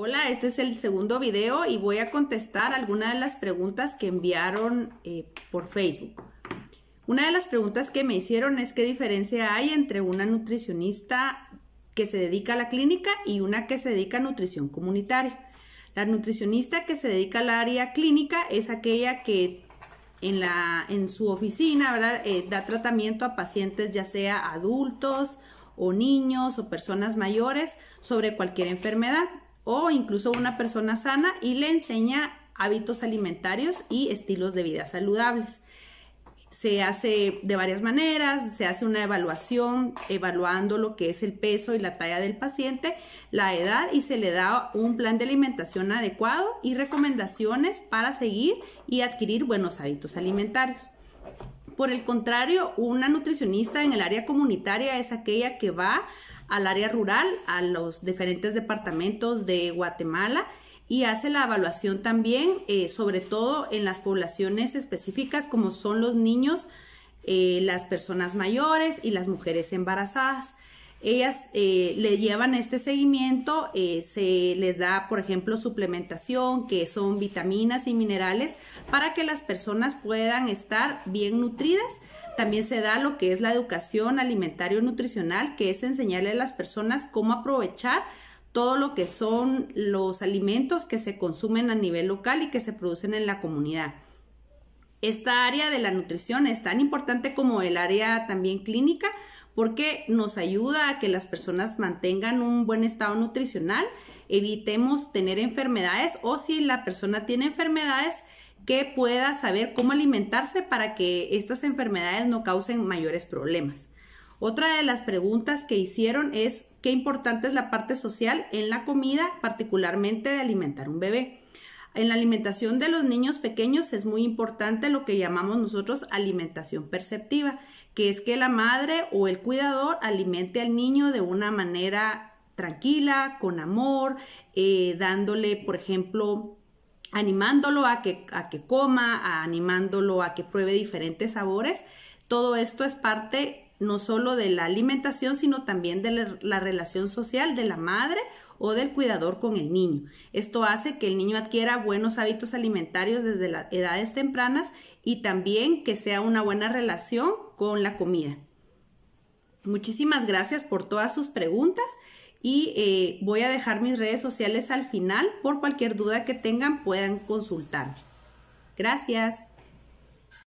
Hola, este es el segundo video y voy a contestar algunas de las preguntas que enviaron eh, por Facebook. Una de las preguntas que me hicieron es qué diferencia hay entre una nutricionista que se dedica a la clínica y una que se dedica a nutrición comunitaria. La nutricionista que se dedica al área clínica es aquella que en, la, en su oficina eh, da tratamiento a pacientes ya sea adultos o niños o personas mayores sobre cualquier enfermedad o incluso una persona sana y le enseña hábitos alimentarios y estilos de vida saludables. Se hace de varias maneras, se hace una evaluación evaluando lo que es el peso y la talla del paciente, la edad y se le da un plan de alimentación adecuado y recomendaciones para seguir y adquirir buenos hábitos alimentarios. Por el contrario, una nutricionista en el área comunitaria es aquella que va al área rural, a los diferentes departamentos de Guatemala y hace la evaluación también, eh, sobre todo en las poblaciones específicas como son los niños, eh, las personas mayores y las mujeres embarazadas ellas eh, le llevan este seguimiento, eh, se les da, por ejemplo, suplementación, que son vitaminas y minerales, para que las personas puedan estar bien nutridas. También se da lo que es la educación alimentario-nutricional, que es enseñarle a las personas cómo aprovechar todo lo que son los alimentos que se consumen a nivel local y que se producen en la comunidad. Esta área de la nutrición es tan importante como el área también clínica, porque nos ayuda a que las personas mantengan un buen estado nutricional, evitemos tener enfermedades o si la persona tiene enfermedades, que pueda saber cómo alimentarse para que estas enfermedades no causen mayores problemas. Otra de las preguntas que hicieron es qué importante es la parte social en la comida, particularmente de alimentar un bebé. En la alimentación de los niños pequeños es muy importante lo que llamamos nosotros alimentación perceptiva, que es que la madre o el cuidador alimente al niño de una manera tranquila, con amor, eh, dándole, por ejemplo, animándolo a que, a que coma, animándolo a que pruebe diferentes sabores. Todo esto es parte no solo de la alimentación, sino también de la relación social de la madre o del cuidador con el niño. Esto hace que el niño adquiera buenos hábitos alimentarios desde las edades tempranas y también que sea una buena relación con la comida. Muchísimas gracias por todas sus preguntas y eh, voy a dejar mis redes sociales al final por cualquier duda que tengan puedan consultarme. Gracias.